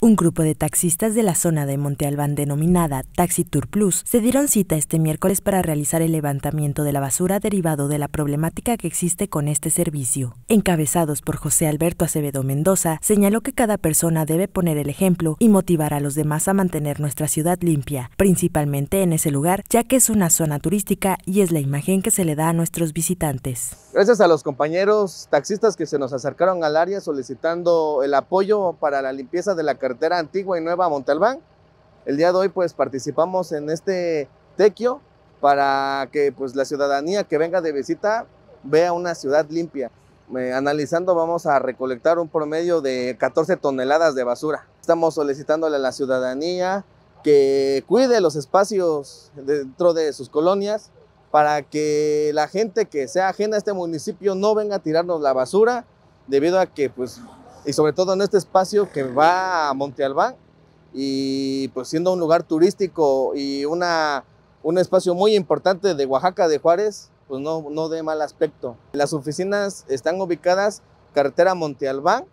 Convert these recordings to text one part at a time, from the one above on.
Un grupo de taxistas de la zona de Monte Albán denominada Taxi Tour Plus se dieron cita este miércoles para realizar el levantamiento de la basura derivado de la problemática que existe con este servicio. Encabezados por José Alberto Acevedo Mendoza, señaló que cada persona debe poner el ejemplo y motivar a los demás a mantener nuestra ciudad limpia, principalmente en ese lugar, ya que es una zona turística y es la imagen que se le da a nuestros visitantes. Gracias a los compañeros taxistas que se nos acercaron al área solicitando el apoyo para la limpieza de la carretera carretera antigua y nueva Montalbán. El día de hoy pues participamos en este tequio para que pues la ciudadanía que venga de visita vea una ciudad limpia. Eh, analizando vamos a recolectar un promedio de 14 toneladas de basura. Estamos solicitándole a la ciudadanía que cuide los espacios dentro de sus colonias para que la gente que sea ajena a este municipio no venga a tirarnos la basura debido a que pues y sobre todo en este espacio que va a Monte Albán y pues siendo un lugar turístico y una, un espacio muy importante de Oaxaca de Juárez, pues no, no de mal aspecto. Las oficinas están ubicadas carretera Monte Albán,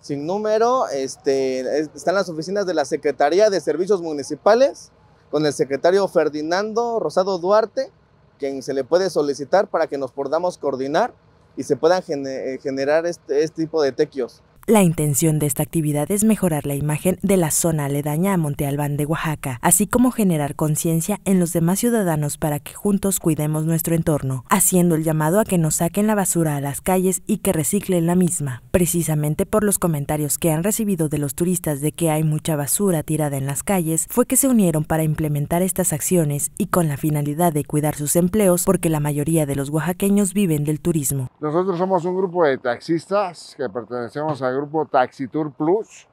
sin número, este, están las oficinas de la Secretaría de Servicios Municipales con el secretario Ferdinando Rosado Duarte, quien se le puede solicitar para que nos podamos coordinar y se puedan eh, generar este, este tipo de tequios. La intención de esta actividad es mejorar la imagen de la zona aledaña a Monte Albán de Oaxaca, así como generar conciencia en los demás ciudadanos para que juntos cuidemos nuestro entorno, haciendo el llamado a que nos saquen la basura a las calles y que reciclen la misma, precisamente por los comentarios que han recibido de los turistas de que hay mucha basura tirada en las calles, fue que se unieron para implementar estas acciones y con la finalidad de cuidar sus empleos porque la mayoría de los oaxaqueños viven del turismo. Nosotros somos un grupo de taxistas que pertenecemos a grupo Taxi Tour Plus.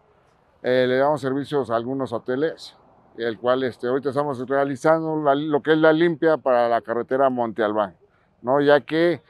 Eh, le damos servicios a algunos hoteles, el cual este, ahorita estamos realizando lo que es la limpia para la carretera Monte Albán, ¿no? ya que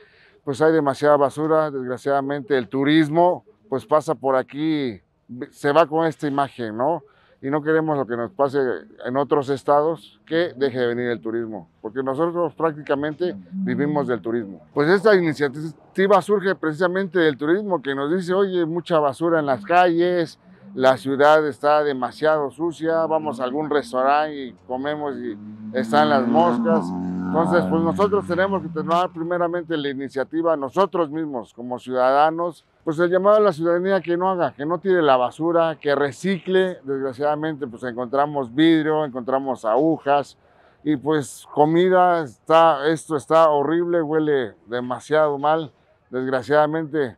pues hay demasiada basura, desgraciadamente el turismo pues pasa por aquí, se va con esta imagen, ¿no? y no queremos lo que nos pase en otros estados que deje de venir el turismo, porque nosotros prácticamente vivimos del turismo. Pues esta iniciativa surge precisamente del turismo que nos dice, oye, mucha basura en las calles, la ciudad está demasiado sucia, vamos a algún restaurante y comemos y están las moscas. Entonces, pues nosotros tenemos que tomar primeramente la iniciativa nosotros mismos como ciudadanos pues el llamado a la ciudadanía que no haga, que no tire la basura, que recicle. Desgraciadamente, pues encontramos vidrio, encontramos agujas y pues comida, está, esto está horrible, huele demasiado mal. Desgraciadamente,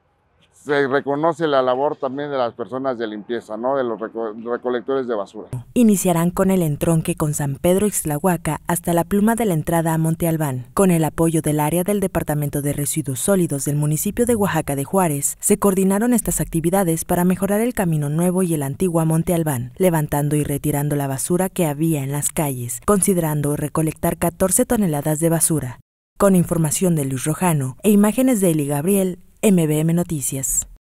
se reconoce la labor también de las personas de limpieza, ¿no? de los recolectores de basura. Iniciarán con el entronque con San Pedro Ixtlahuaca hasta la pluma de la entrada a Monte Albán. Con el apoyo del área del Departamento de Residuos Sólidos del municipio de Oaxaca de Juárez, se coordinaron estas actividades para mejorar el camino nuevo y el antiguo a Monte Albán, levantando y retirando la basura que había en las calles, considerando recolectar 14 toneladas de basura. Con información de Luis Rojano e imágenes de Eli Gabriel, MBM Noticias.